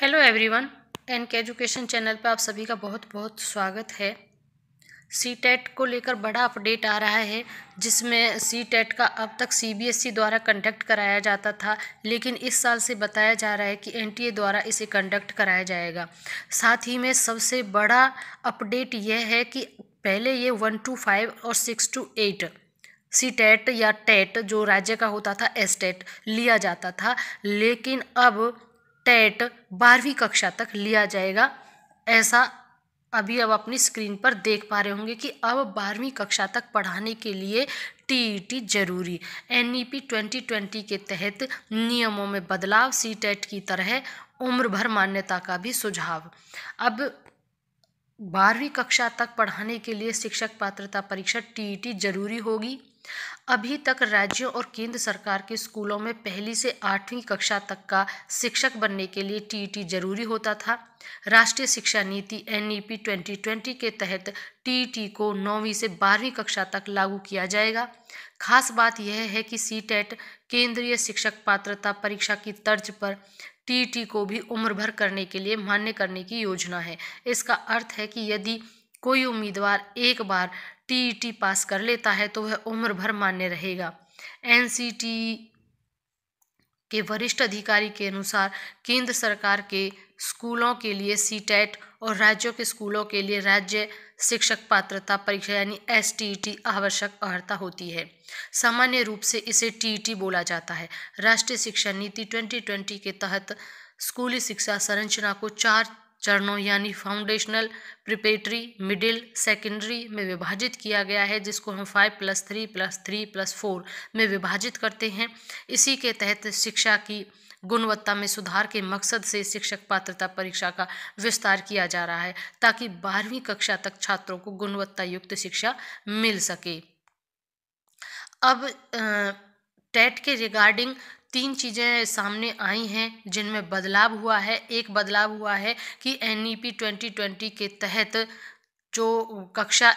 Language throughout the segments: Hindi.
hello everyone N K education channel पर आप सभी का बहुत बहुत स्वागत है सी टेट e को लेकर बड़ा अपडेट आ रहा है जिसमें सी टेट e का अब तक सी बी एस ई द्वारा कंडक्ट कराया जाता था लेकिन इस साल से बताया जा रहा है कि एन टी ए द्वारा इसे कंडक्ट कराया जाएगा साथ ही में सबसे बड़ा अपडेट यह है कि पहले ये वन टू फाइव और six two eight C TET या टेट e जो राज्य का होता था एस टेट लिया जाता था लेकिन अब टेट बारहवीं कक्षा तक लिया जाएगा ऐसा अभी अब अपनी स्क्रीन पर देख पा रहे होंगे कि अब बारहवीं कक्षा तक पढ़ाने के लिए टीईटी e जरूरी एनईपी 2020 e के तहत नियमों में बदलाव सी टेट e की तरह उम्र भर मान्यता का भी सुझाव अब बारहवीं कक्षा तक पढ़ाने के लिए शिक्षक पात्रता परीक्षा टीईटी जरूरी होगी अभी तक राज्यों और केंद्र सरकार के स्कूलों में पहली से आठवीं कक्षा तक का शिक्षक बनने के लिए टीईटी जरूरी होता था राष्ट्रीय शिक्षा नीति एनईपी 2020 के तहत टीईटी को नौवीं से बारहवीं कक्षा तक लागू किया जाएगा खास बात यह है कि सी टेट केंद्रीय शिक्षक पात्रता परीक्षा की तर्ज पर टीईटी को भी उम्र भर करने के लिए मान्य करने की योजना है इसका अर्थ है कि यदि कोई उम्मीदवार एक बार टीईटी e पास कर लेता है तो वह उम्र भर मान्य रहेगा एनसीटी के वरिष्ठ अधिकारी के अनुसार केंद्र सरकार के स्कूलों के लिए सीटेट e और राज्यों के स्कूलों के लिए राज्य शिक्षक पात्रता परीक्षा यानी एस e आवश्यक अर्हता होती है सामान्य रूप से इसे टी बोला जाता है राष्ट्रीय शिक्षा नीति 2020 के तहत स्कूली शिक्षा संरचना को चार चरणों यानी फाउंडेशनल प्रिपेटरी मिडिल सेकेंडरी में विभाजित किया गया है जिसको हम five plus three plus three plus four में विभाजित करते हैं इसी के तहत शिक्षा की गुणवत्ता में सुधार के मकसद से शिक्षक पात्रता परीक्षा का विस्तार किया जा रहा है ताकि बारहवीं कक्षा तक छात्रों को गुणवत्ता युक्त शिक्षा मिल सके अब टेट के रिगार्डिंग तीन चीज़ें सामने आई हैं जिनमें बदलाव हुआ है एक बदलाव हुआ है कि N E P twenty twenty के तहत जो कक्षा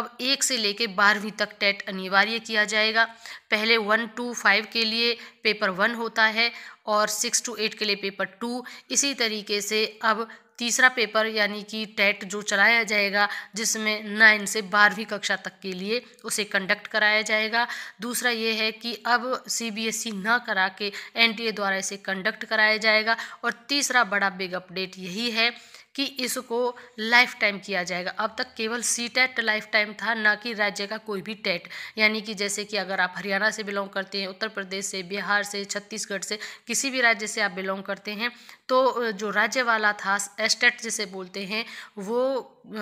अब एक से लेकर बारहवीं तक टेट अनिवार्य किया जाएगा पहले वन टू फाइव के लिए पेपर वन होता है और सिक्स टू एट के लिए पेपर टू इसी तरीके से अब तीसरा पेपर यानी कि टेट जो चलाया जाएगा जिसमें नाइन से बारहवीं कक्षा तक के लिए उसे कंडक्ट कराया जाएगा दूसरा ये है कि अब सीबीएसई e ना करा के एनटीए द्वारा इसे कंडक्ट कराया जाएगा और तीसरा बड़ा बिग अपडेट यही है कि इसको लाइफ टाइम किया जाएगा अब तक केवल सी टेट लाइफ टाइम था ना कि राज्य का कोई भी टेट e यानी कि जैसे कि अगर आप हरियाणा से बिलोंग करते हैं उत्तर प्रदेश से बिहार से छत्तीसगढ़ से किसी भी राज्य से आप बिलोंग करते हैं तो जो राज्य वाला था एस्टेट e जिसे बोलते हैं वो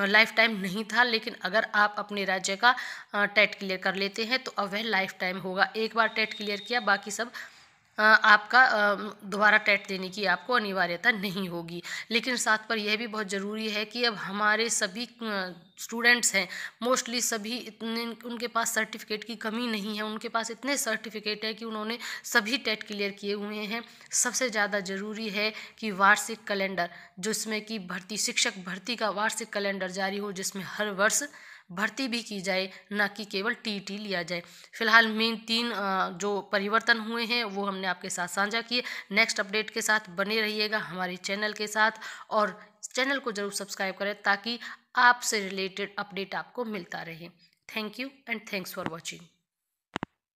लाइफ टाइम नहीं था लेकिन अगर आप अपने राज्य का टेट क्लियर e कर लेते हैं तो अब वह लाइफ टाइम होगा एक बार टेट क्लियर किया बाकी सब आपका दोबारा टेट देने की आपको अनिवार्यता नहीं होगी लेकिन साथ पर यह भी बहुत ज़रूरी है कि अब हमारे सभी स्टूडेंट्स हैं मोस्टली सभी इतने उनके पास सर्टिफिकेट की कमी नहीं है उनके पास इतने सर्टिफिकेट हैं कि उन्होंने सभी टेट क्लियर किए हुए हैं सबसे ज़्यादा ज़रूरी है कि वार्षिक कैलेंडर जिसमें कि भर्ती शिक्षक भर्ती का वार्षिक कैलेंडर जारी हो जिसमें हर वर्ष भर्ती भी की जाए न कि केवल टी लिया जाए फिलहाल मेन तीन जो परिवर्तन हुए हैं वो हमने आपके साथ साझा किए नेक्स्ट अपडेट के साथ बने रहिएगा हमारे चैनल के साथ और चैनल को ज़रूर सब्सक्राइब करें ताकि आपसे रिलेटेड अपडेट आपको मिलता रहे thank you and thanks for watching